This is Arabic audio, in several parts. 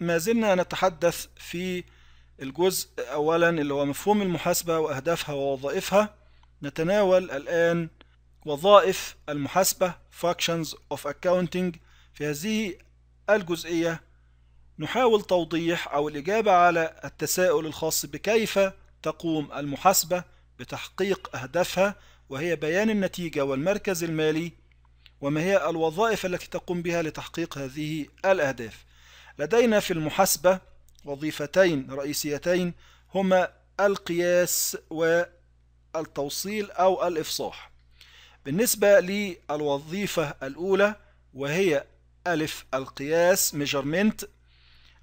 ما زلنا نتحدث في الجزء أولا اللي هو مفهوم المحاسبة وأهدافها ووظائفها نتناول الآن وظائف المحاسبة Functions of Accounting في هذه الجزئية نحاول توضيح أو الإجابة على التساؤل الخاص بكيف تقوم المحاسبة بتحقيق أهدافها وهي بيان النتيجة والمركز المالي وما هي الوظائف التي تقوم بها لتحقيق هذه الأهداف لدينا في المحاسبة وظيفتين رئيسيتين هما القياس والتوصيل أو الإفصاح بالنسبة للوظيفة الأولى وهي ألف القياس measurement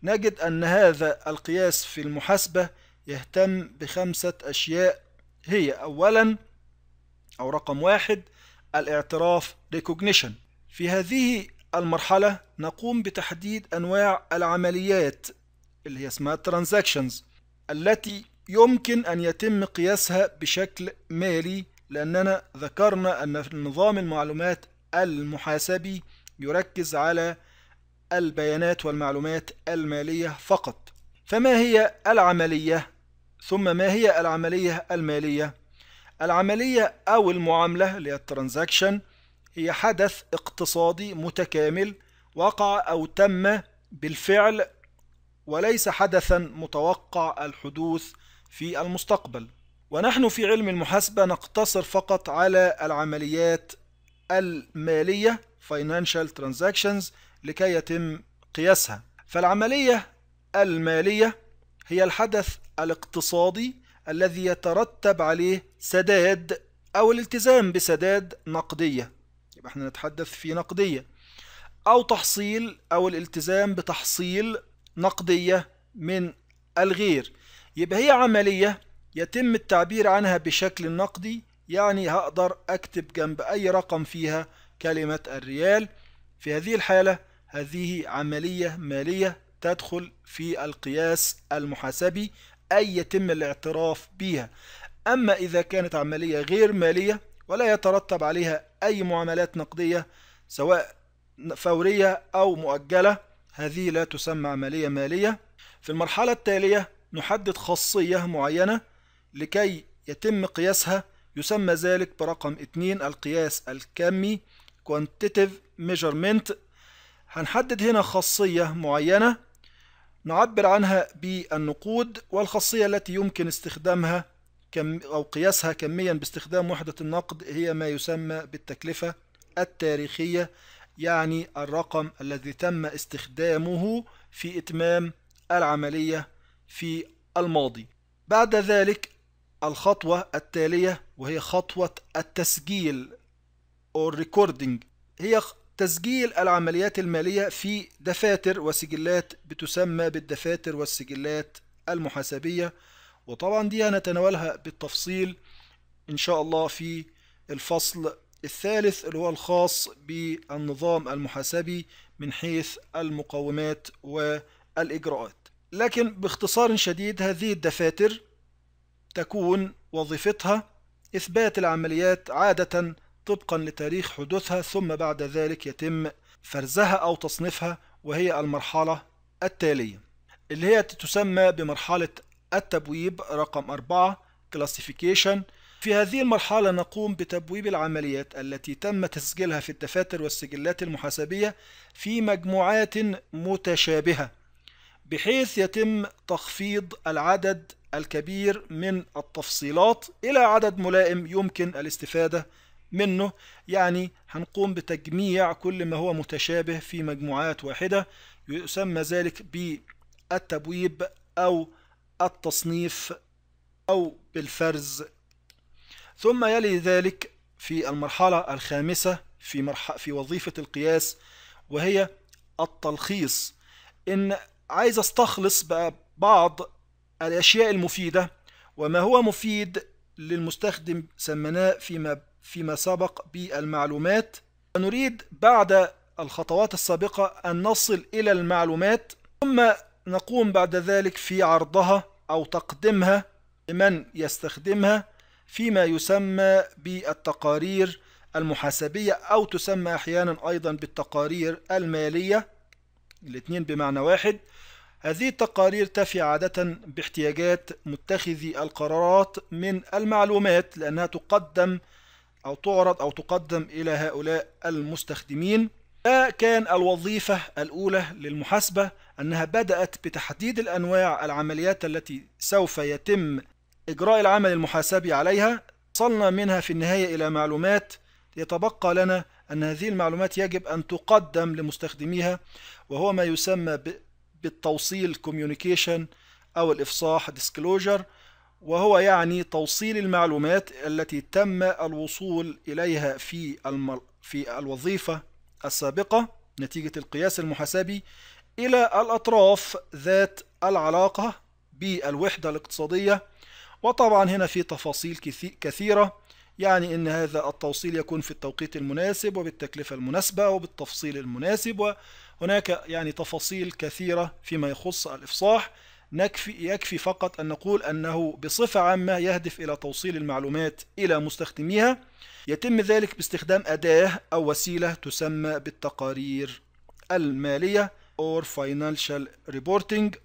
نجد أن هذا القياس في المحاسبة يهتم بخمسة أشياء هي أولا أو رقم واحد الاعتراف recognition في هذه المرحلة نقوم بتحديد أنواع العمليات اللي هي اسمها transactions التي يمكن أن يتم قياسها بشكل مالي لأننا ذكرنا أن نظام المعلومات المحاسبي يركز على البيانات والمعلومات المالية فقط فما هي العملية؟ ثم ما هي العملية المالية؟ العملية أو المعاملة اللي هي الترانزاكشن هي حدث اقتصادي متكامل وقع أو تم بالفعل وليس حدثا متوقع الحدوث في المستقبل ونحن في علم المحاسبة نقتصر فقط على العمليات المالية financial transactions لكي يتم قياسها فالعملية المالية هي الحدث الاقتصادي الذي يترتب عليه سداد أو الالتزام بسداد نقدية يبقى احنا نتحدث في نقدية أو تحصيل أو الالتزام بتحصيل نقدية من الغير يبقى هي عملية يتم التعبير عنها بشكل نقدي يعني هقدر أكتب جنب أي رقم فيها كلمة الريال في هذه الحالة هذه عملية مالية تدخل في القياس المحاسبي أي يتم الاعتراف بها أما إذا كانت عملية غير مالية ولا يترتب عليها أي معاملات نقدية سواء فورية أو مؤجلة هذه لا تسمى عملية مالية في المرحلة التالية نحدد خاصية معينة لكي يتم قياسها يسمى ذلك برقم 2 القياس الكمي Quantitative Measurement هنحدد هنا خاصية معينة نعبر عنها بالنقود والخاصية التي يمكن استخدامها كم أو قياسها كميا باستخدام وحدة النقد هي ما يسمى بالتكلفة التاريخية يعني الرقم الذي تم استخدامه في إتمام العملية في الماضي بعد ذلك الخطوة التالية وهي خطوة التسجيل أو recording هي تسجيل العمليات المالية في دفاتر وسجلات بتسمى بالدفاتر والسجلات المحاسبية وطبعا دي هنتناولها بالتفصيل إن شاء الله في الفصل الثالث اللي هو الخاص بالنظام المحاسبي من حيث المقومات والإجراءات لكن باختصار شديد هذه الدفاتر تكون وظيفتها إثبات العمليات عادة طبقا لتاريخ حدوثها ثم بعد ذلك يتم فرزها أو تصنيفها وهي المرحلة التالية اللي هي تسمى بمرحلة التبويب رقم 4 classification في هذه المرحلة نقوم بتبويب العمليات التي تم تسجيلها في الدفاتر والسجلات المحاسبية في مجموعات متشابهة بحيث يتم تخفيض العدد الكبير من التفصيلات إلى عدد ملائم يمكن الاستفادة منه يعني هنقوم بتجميع كل ما هو متشابه في مجموعات واحدة يسمى ذلك بالتبويب أو التصنيف أو بالفرز ثم يلي ذلك في المرحلة الخامسة في, مرح... في وظيفة القياس وهي التلخيص إن عايز استخلص بقى بعض الأشياء المفيدة وما هو مفيد للمستخدم سميناه فيما فيما سبق بالمعلومات ونريد بعد الخطوات السابقة أن نصل إلى المعلومات ثم نقوم بعد ذلك في عرضها أو تقديمها لمن يستخدمها فيما يسمى بالتقارير المحاسبية أو تسمى أحيانا أيضا بالتقارير المالية الاثنين بمعنى واحد هذه التقارير تفي عادة باحتياجات متخذي القرارات من المعلومات لأنها تقدم أو تعرض أو تقدم إلى هؤلاء المستخدمين ده كان الوظيفة الأولى للمحاسبة أنها بدأت بتحديد الأنواع العمليات التي سوف يتم إجراء العمل المحاسبي عليها وصلنا منها في النهاية إلى معلومات يتبقى لنا أن هذه المعلومات يجب أن تقدم لمستخدميها وهو ما يسمى بالتوصيل communication أو الإفصاح disclosure وهو يعني توصيل المعلومات التي تم الوصول إليها في, في الوظيفة السابقة نتيجة القياس المحاسبي إلى الأطراف ذات العلاقة بالوحدة الاقتصادية وطبعا هنا في تفاصيل كثيرة يعني أن هذا التوصيل يكون في التوقيت المناسب وبالتكلفة المناسبة وبالتفصيل المناسب وهناك يعني تفاصيل كثيرة فيما يخص الإفصاح نكفي يكفي فقط أن نقول أنه بصفة عامة يهدف إلى توصيل المعلومات إلى مستخدميها يتم ذلك باستخدام أداة أو وسيلة تسمى بالتقارير المالية or financial reporting